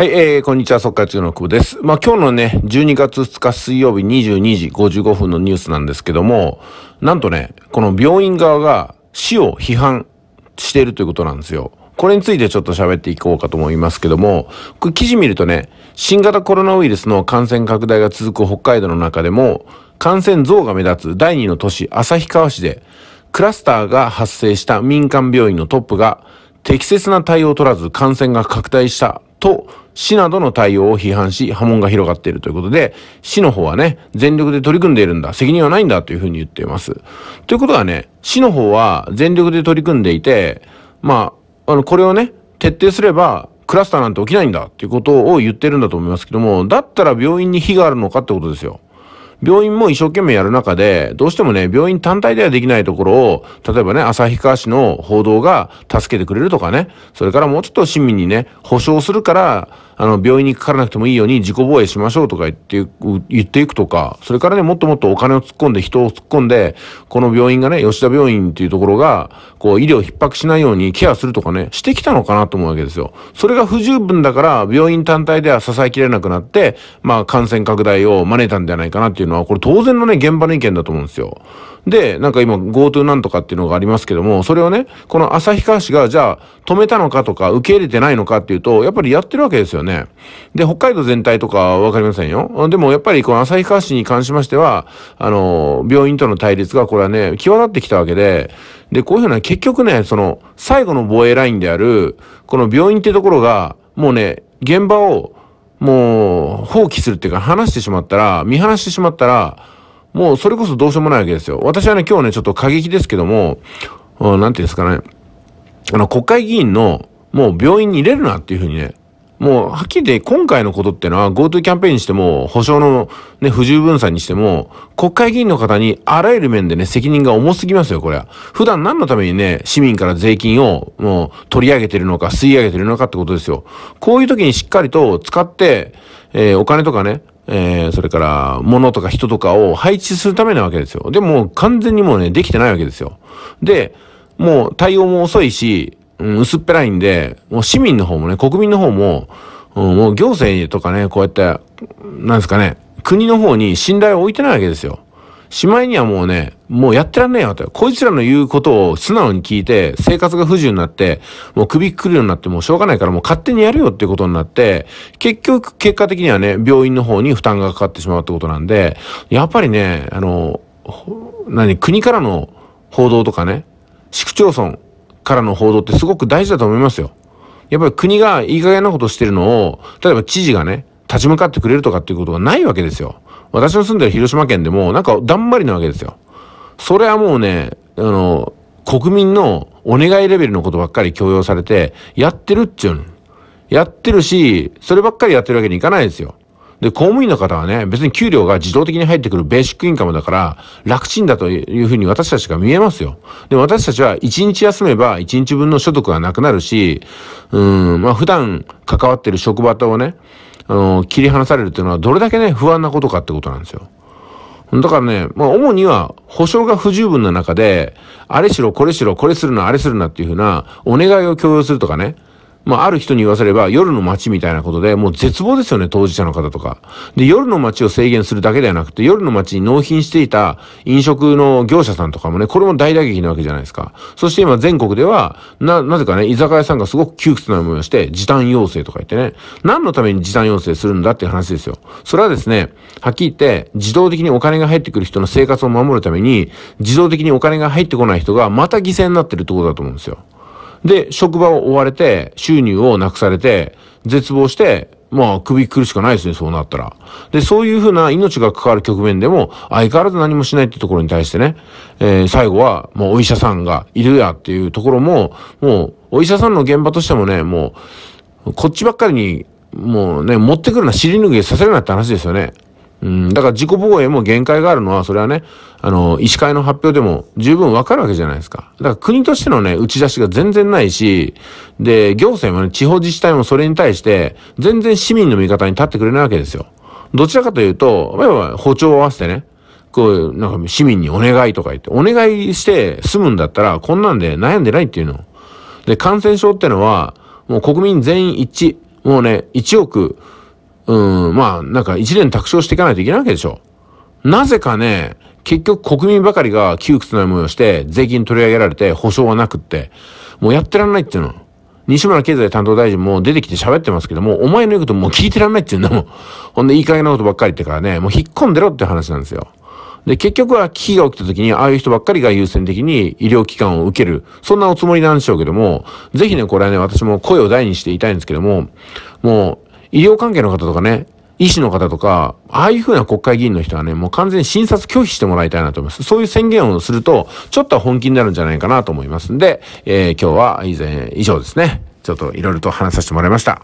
はい、えー、こんにちは、速稼中の久保です。まあ、今日のね、12月2日水曜日22時55分のニュースなんですけども、なんとね、この病院側が死を批判しているということなんですよ。これについてちょっと喋っていこうかと思いますけども、これ記事見るとね、新型コロナウイルスの感染拡大が続く北海道の中でも、感染増が目立つ第2の都市、旭川市で、クラスターが発生した民間病院のトップが、適切な対応を取らず感染が拡大したと市などの対応を批判し、波紋が広がっているということで、市の方はね、全力で取り組んでいるんだ、責任はないんだというふうに言っています。ということはね、市の方は全力で取り組んでいて、まあ、あの、これをね、徹底すれば、クラスターなんて起きないんだっていうことを言ってるんだと思いますけども、だったら病院に非があるのかってことですよ。病院も一生懸命やる中で、どうしてもね、病院単体ではできないところを、例えばね、旭川市の報道が助けてくれるとかね、それからもうちょっと市民にね、保障するから、あの、病院にかからなくてもいいように自己防衛しましょうとか言って、言っていくとか、それからね、もっともっとお金を突っ込んで、人を突っ込んで、この病院がね、吉田病院っていうところが、こう、医療逼迫しないようにケアするとかね、してきたのかなと思うわけですよ。それが不十分だから、病院単体では支えきれなくなって、まあ、感染拡大を招いたんじゃないかなっていうのは、これ当然のね、現場の意見だと思うんですよ。で、なんか今 GoTo なんとかっていうのがありますけども、それをね、この旭川市がじゃあ止めたのかとか受け入れてないのかっていうと、やっぱりやってるわけですよね。ね。で、北海道全体とかわかりませんよ。でもやっぱりこの旭川市に関しましては、あの、病院との対立がこれはね、際立ってきたわけで、で、こういうふうな結局ね、その、最後の防衛ラインである、この病院ってところが、もうね、現場を、もう、放棄するっていうか、話してしまったら、見放してしまったら、もうそれこそどうしようもないわけですよ。私はね、今日ね、ちょっと過激ですけども、うん、なんていうんですかね、あの、国会議員の、もう病院に入れるなっていうふうにね、もう、はっきり言って今回のことってのは GoTo キャンペーンにしても、保証のね、不十分さにしても、国会議員の方にあらゆる面でね、責任が重すぎますよ、これは。普段何のためにね、市民から税金をもう取り上げてるのか、吸い上げてるのかってことですよ。こういう時にしっかりと使って、えー、お金とかね、えー、それから、物とか人とかを配置するためなわけですよ。でも、完全にもうね、できてないわけですよ。で、もう対応も遅いし、うん、薄っぺらいんで、もう市民の方もね、国民の方も、うん、もう行政とかね、こうやって、なんですかね、国の方に信頼を置いてないわけですよ。しまいにはもうね、もうやってらんねえよと。こいつらの言うことを素直に聞いて、生活が不自由になって、もう首くるようになってもうしょうがないからもう勝手にやるよっていうことになって、結局、結果的にはね、病院の方に負担がかかってしまうってことなんで、やっぱりね、あの、何、国からの報道とかね、市区町村、からの報道ってすごく大事だと思いますよ。やっぱり国がいい加減なことしてるのを、例えば知事がね、立ち向かってくれるとかっていうことがないわけですよ。私の住んでる広島県でも、なんかだんまりなわけですよ。それはもうね、あの、国民のお願いレベルのことばっかり強要されて、やってるっちゅうの。やってるし、そればっかりやってるわけにいかないですよ。で、公務員の方はね、別に給料が自動的に入ってくるベーシックインカムだから、楽ちんだというふうに私たちが見えますよ。で、私たちは1日休めば1日分の所得がなくなるし、うん、まあ普段関わってる職場とね、あの、切り離されるっていうのはどれだけね、不安なことかってことなんですよ。だからね、まあ主には保証が不十分な中で、あれしろ、これしろ、これするな、あれするなっていうふうなお願いを強要するとかね、まあ、ある人に言わせれば夜の街みたいなことで、もう絶望ですよね、当事者の方とか。で、夜の街を制限するだけではなくて、夜の街に納品していた飲食の業者さんとかもね、これも大打撃なわけじゃないですか。そして今全国では、な、なぜかね、居酒屋さんがすごく窮屈な思いをして、時短要請とか言ってね、何のために時短要請するんだっていう話ですよ。それはですね、はっきり言って、自動的にお金が入ってくる人の生活を守るために、自動的にお金が入ってこない人がまた犠牲になってるってことだと思うんですよ。で、職場を追われて、収入をなくされて、絶望して、まあ、首くるしかないですね、そうなったら。で、そういうふうな命が関わる局面でも、相変わらず何もしないってところに対してね、えー、最後は、もうお医者さんがいるやっていうところも、もう、お医者さんの現場としてもね、もう、こっちばっかりに、もうね、持ってくるな、尻拭いさせるなって話ですよね。うん、だから自己防衛も限界があるのは、それはね、あの、医師会の発表でも十分わかるわけじゃないですか。だから国としてのね、打ち出しが全然ないし、で、行政もね、地方自治体もそれに対して、全然市民の味方に立ってくれないわけですよ。どちらかというと、要は歩を合わせてね、こう、なんか市民にお願いとか言って、お願いして済むんだったら、こんなんで悩んでないっていうの。で、感染症ってのは、もう国民全員一致。もうね、1億、うん、まあ、なんか一年卓勝していかないといけないわけでしょ。なぜかね、結局国民ばかりが窮屈な思いをして、税金取り上げられて、保証はなくって、もうやってらんないっていうの。西村経済担当大臣も出てきて喋ってますけども、お前の言うこともう聞いてらんないって言うんだもん。ほんで、いい加減なことばっかり言ってからね、もう引っ込んでろって話なんですよ。で、結局は危機が起きた時に、ああいう人ばっかりが優先的に医療機関を受ける。そんなおつもりなんでしょうけども、ぜひね、これはね、私も声を大にして言いたいんですけども、もう、医療関係の方とかね、医師の方とか、ああいうふうな国会議員の人はね、もう完全に診察拒否してもらいたいなと思います。そういう宣言をすると、ちょっと本気になるんじゃないかなと思いますんで、えー、今日は以前、以上ですね。ちょっといろいろと話させてもらいました。